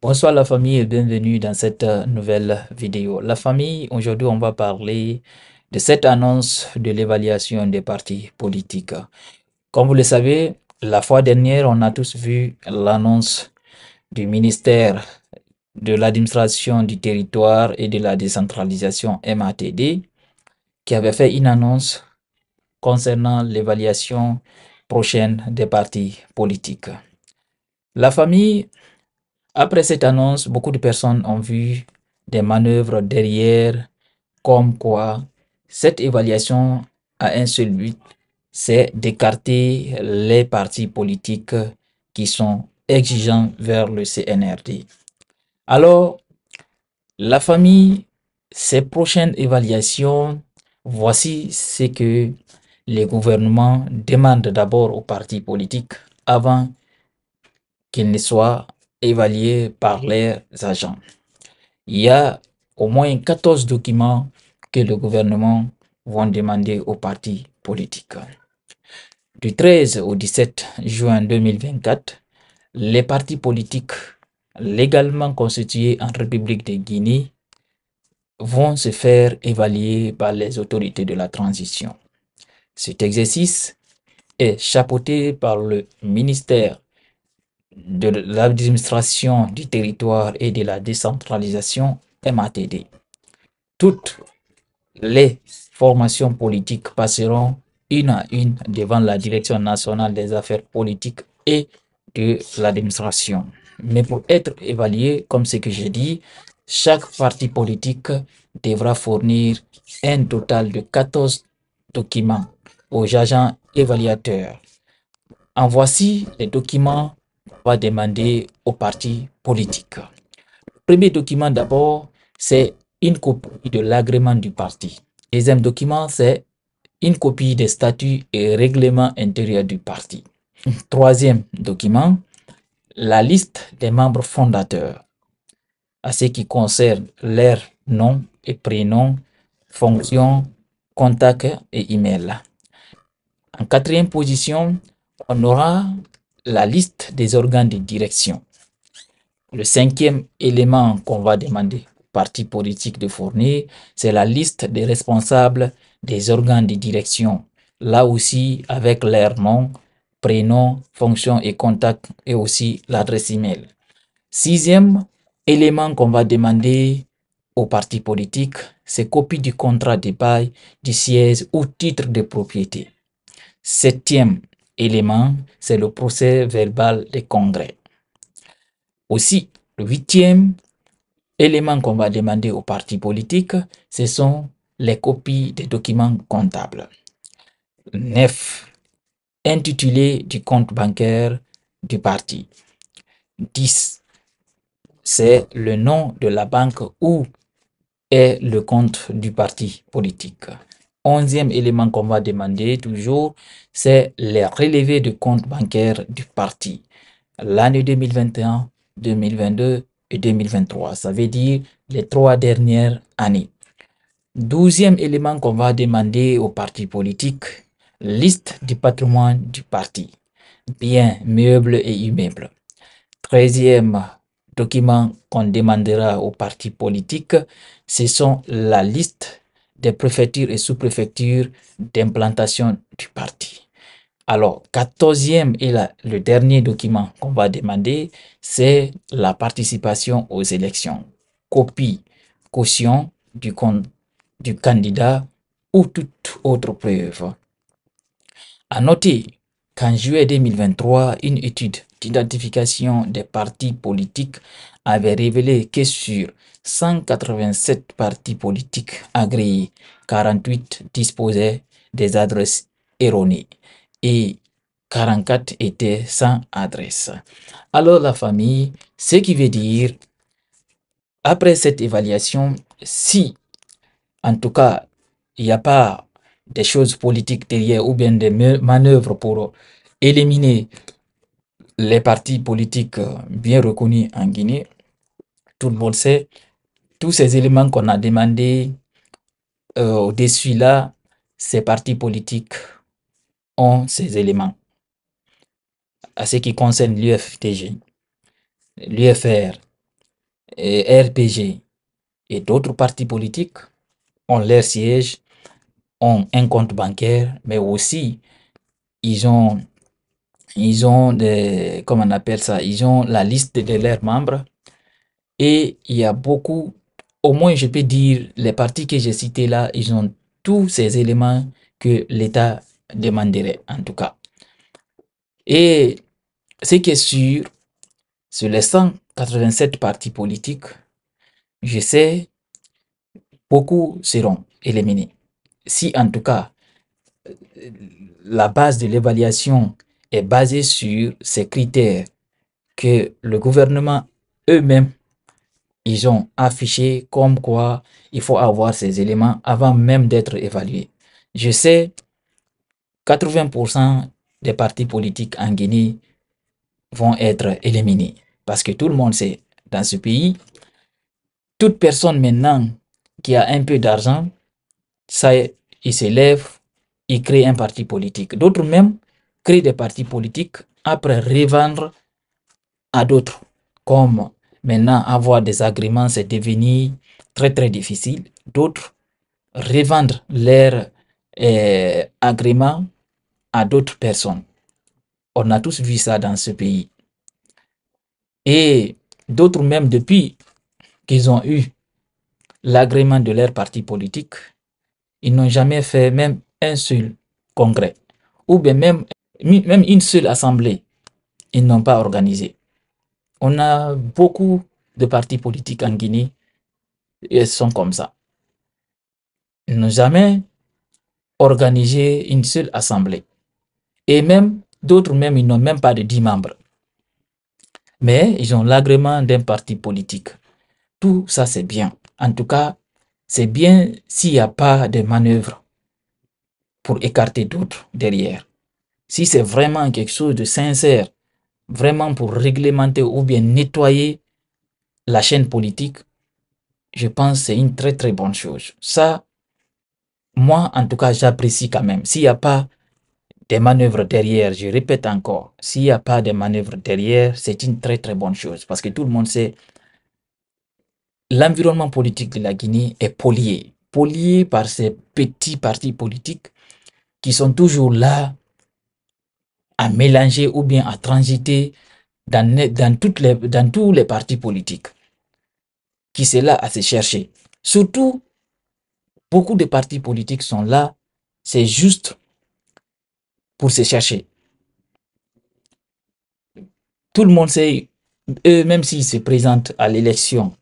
Bonsoir la famille et bienvenue dans cette euh, nouvelle vidéo. La famille, aujourd'hui on va parler de cette annonce de l'évaluation des partis politiques. Comme vous le savez, la fois dernière, on a tous vu l'annonce du ministère de l'administration du territoire et de la décentralisation MATD qui avait fait une annonce concernant l'évaluation prochaine des partis politiques. La famille, après cette annonce, beaucoup de personnes ont vu des manœuvres derrière, comme quoi cette évaluation a un seul but, c'est d'écarter les partis politiques qui sont exigeants vers le CNRD. Alors, la famille, ces prochaines évaluations, voici ce que les gouvernements demandent d'abord aux partis politiques avant qu'ils ne soient évalués par mhm. leurs agents. Il y a au moins 14 documents que le gouvernement va demander aux partis politiques. Du 13 au 17 juin 2024, les partis politiques légalement constitués en République de Guinée vont se faire évaluer par les autorités de la transition. Cet exercice est chapeauté par le ministère de l'administration du territoire et de la décentralisation, MATD. Toutes les formations politiques passeront une à une devant la Direction nationale des affaires politiques et de l'administration. Mais pour être évalué, comme ce que j'ai dit, chaque parti politique devra fournir un total de 14 documents aux agents évaluateurs. En voici les documents va demander aux partis politiques. premier document d'abord, c'est une copie de l'agrément du parti. deuxième document, c'est une copie des statuts et règlements intérieurs du parti. Troisième document, la liste des membres fondateurs à ce qui concerne leurs nom et prénom, fonction, contact et email. En quatrième position, on aura la liste des organes de direction. Le cinquième élément qu'on va demander au parti politique de fournir, c'est la liste des responsables des organes de direction. Là aussi, avec leur nom, prénom, fonction et contact et aussi l'adresse email. Sixième élément qu'on va demander au parti politiques, c'est copie du contrat de bail, du siège ou titre de propriété. Septième élément, c'est le procès verbal des congrès. Aussi, le huitième élément qu'on va demander aux partis politiques, ce sont les copies des documents comptables. 9. Intitulé du compte bancaire du parti. 10. C'est le nom de la banque où est le compte du parti politique onzième élément qu'on va demander toujours, c'est les relevés de compte bancaire du parti. L'année 2021, 2022 et 2023. Ça veut dire les trois dernières années. Douzième élément qu'on va demander au parti politique, liste du patrimoine du parti, biens, meubles et immeubles. Treizième document qu'on demandera au parti politique, ce sont la liste des préfectures et sous-préfectures d'implantation du parti. Alors, quatorzième et le dernier document qu'on va demander, c'est la participation aux élections. Copie, caution du, du candidat ou toute autre preuve. À noter qu'en juillet 2023, une étude d'identification des partis politiques avait révélé que sur 187 partis politiques agréés, 48 disposaient des adresses erronées et 44 étaient sans adresse. Alors la famille, ce qui veut dire, après cette évaluation, si en tout cas il n'y a pas des choses politiques derrière ou bien des manœuvres pour éliminer les partis politiques euh, bien reconnus en Guinée, tout le monde sait, tous ces éléments qu'on a demandé, euh, au-dessus là, ces partis politiques ont ces éléments. À ce qui concerne l'UFTG, l'UFR, et RPG et d'autres partis politiques ont leur siège, ont un compte bancaire, mais aussi ils ont ils ont des, comment on appelle ça, ils ont la liste de leurs membres et il y a beaucoup, au moins je peux dire, les partis que j'ai cités là, ils ont tous ces éléments que l'État demanderait en tout cas. Et ce qui est sûr, sur les 187 partis politiques, je sais, beaucoup seront éliminés. Si en tout cas la base de l'évaluation est basé sur ces critères que le gouvernement eux-mêmes, ils ont affiché comme quoi il faut avoir ces éléments avant même d'être évalué. Je sais, 80% des partis politiques en Guinée vont être éliminés parce que tout le monde sait, dans ce pays, toute personne maintenant qui a un peu d'argent, ça, il s'élève il crée un parti politique. D'autres même, créer des partis politiques, après revendre à d'autres. Comme maintenant avoir des agréments, c'est devenu très très difficile. D'autres revendre leurs agrément eh, agréments à d'autres personnes. On a tous vu ça dans ce pays. Et d'autres même depuis qu'ils ont eu l'agrément de leur parti politique, ils n'ont jamais fait même un seul congrès ou bien même même une seule assemblée, ils n'ont pas organisé. On a beaucoup de partis politiques en Guinée ils sont comme ça. Ils n'ont jamais organisé une seule assemblée. Et même d'autres, même, ils n'ont même pas de 10 membres. Mais ils ont l'agrément d'un parti politique. Tout ça, c'est bien. En tout cas, c'est bien s'il n'y a pas de manœuvre pour écarter d'autres derrière si c'est vraiment quelque chose de sincère, vraiment pour réglementer ou bien nettoyer la chaîne politique, je pense que c'est une très très bonne chose. Ça, moi en tout cas, j'apprécie quand même. S'il n'y a pas des manœuvres derrière, je répète encore, s'il n'y a pas de manœuvres derrière, c'est une très très bonne chose parce que tout le monde sait l'environnement politique de la Guinée est polié, polié par ces petits partis politiques qui sont toujours là à mélanger ou bien à transiter dans, toutes les, dans tous les partis politiques qui sont là à se chercher. Surtout, beaucoup de partis politiques sont là, c'est juste pour se chercher. Tout le monde sait, eux, même s'ils se présentent à l'élection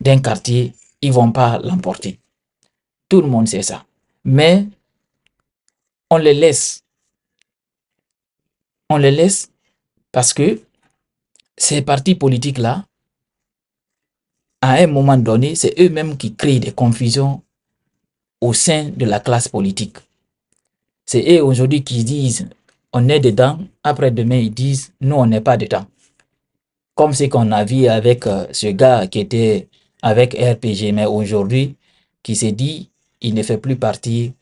d'un quartier, ils vont pas l'emporter. Tout le monde sait ça. Mais on les laisse on les laisse parce que ces partis politiques-là, à un moment donné, c'est eux-mêmes qui créent des confusions au sein de la classe politique. C'est eux aujourd'hui qui disent on est dedans, après demain ils disent nous on n'est pas dedans. Comme ce qu'on a vu avec euh, ce gars qui était avec RPG, mais aujourd'hui qui s'est dit il ne fait plus partie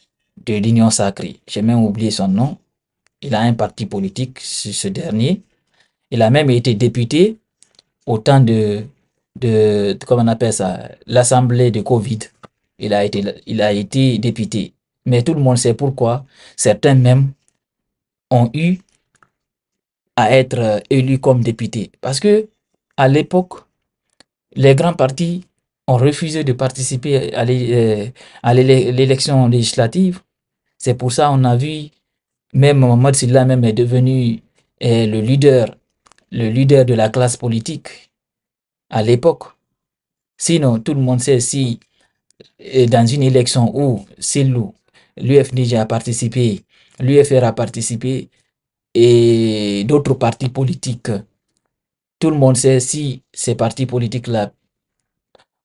de l'Union Sacrée. J'ai même oublié son nom il a un parti politique, ce dernier. Il a même été député au temps de, de, on appelle ça, l'assemblée de Covid. Il a, été, il a été député. Mais tout le monde sait pourquoi. Certains même ont eu à être euh, élus comme députés. Parce que à l'époque, les grands partis ont refusé de participer à euh, l'élection législative. C'est pour ça qu'on a vu même Mohamed Silla même est devenu eh, le leader, le leader de la classe politique à l'époque. Sinon, tout le monde sait si eh, dans une élection où Silou, l'UFNIG a participé, l'UFR a participé et d'autres partis politiques, tout le monde sait si ces partis politiques-là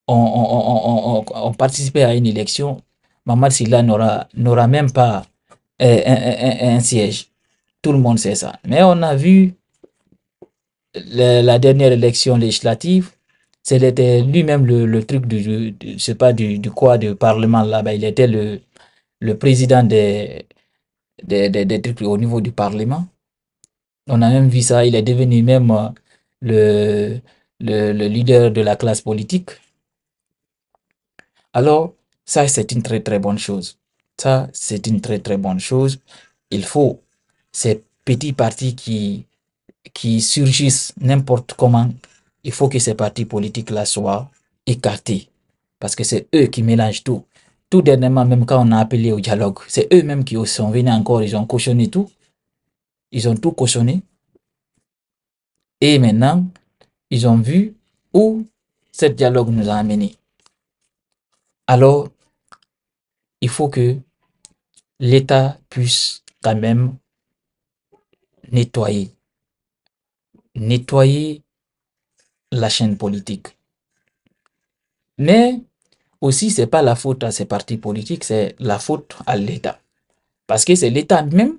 ont, ont, participé à une élection, Mamad Silla n'aura même pas un, un, siège. Tout le monde sait ça. Mais on a vu la dernière élection législative, c'était lui-même le, truc du, du sais pas du, quoi du parlement là bas il était le, le président des des, des trucs au niveau du parlement on a même vu ça il est devenu même euh, le, le leader de la classe politique alors ça c'est une très très bonne chose ça, c'est une très très bonne chose. Il faut ces petits partis qui, qui surgissent n'importe comment, il faut que ces partis politiques-là soient écartés. Parce que c'est eux qui mélangent tout. Tout dernièrement, même quand on a appelé au dialogue, c'est eux-mêmes qui sont venus encore, ils ont cautionné tout. Ils ont tout cautionné. Et maintenant, ils ont vu où ce dialogue nous a amenés. Alors, il faut que l'État puisse quand même nettoyer, nettoyer la chaîne politique. Mais aussi, c'est pas la faute à ces partis politiques, c'est la faute à l'État. Parce que c'est l'État même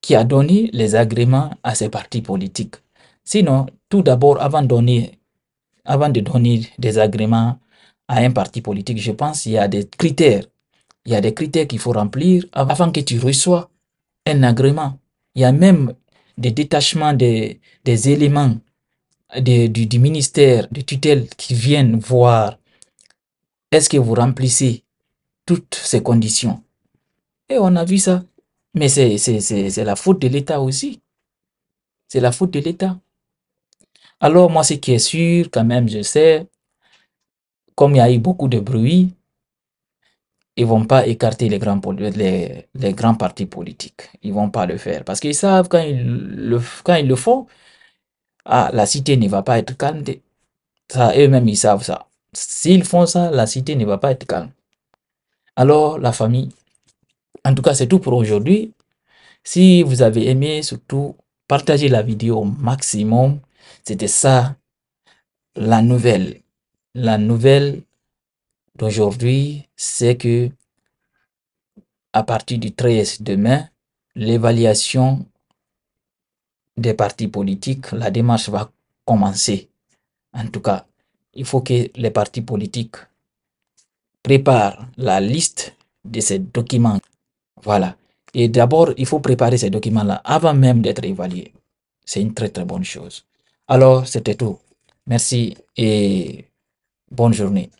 qui a donné les agréments à ces partis politiques. Sinon, tout d'abord, avant, donner, avant de donner des agréments à un parti politique, je pense qu'il y a des critères il y a des critères qu'il faut remplir avant que tu reçois un agrément. Il y a même des détachements des, éléments du, du, ministère de tutelle qui viennent voir est-ce que vous remplissez toutes ces conditions. Et on a vu ça. Mais c'est la faute de l'État aussi. C'est la faute de l'État. Alors moi, ce qui est sûr, quand même, je sais, comme il y a eu beaucoup de bruit, ils vont pas écarter les grands, les grands partis politiques. Ils vont pas le faire. Parce qu'ils savent quand ils le, quand ils le font, ah, la cité ne va pas être calme. Ça, eux-mêmes, ils savent ça. S'ils font ça, la cité ne va pas être calme. Alors, la famille, en tout cas, c'est tout pour aujourd'hui. Si vous avez aimé, surtout, partagez la vidéo au maximum. C'était ça, la nouvelle. La nouvelle Aujourd'hui, c'est que à partir du 13 demain, l'évaluation des partis politiques, la démarche va commencer. En tout cas, il faut que les partis politiques préparent la liste de ces documents. Voilà. Et d'abord, il faut préparer ces documents-là avant même d'être évalués. C'est une très très bonne chose. Alors, c'était tout. Merci et bonne journée.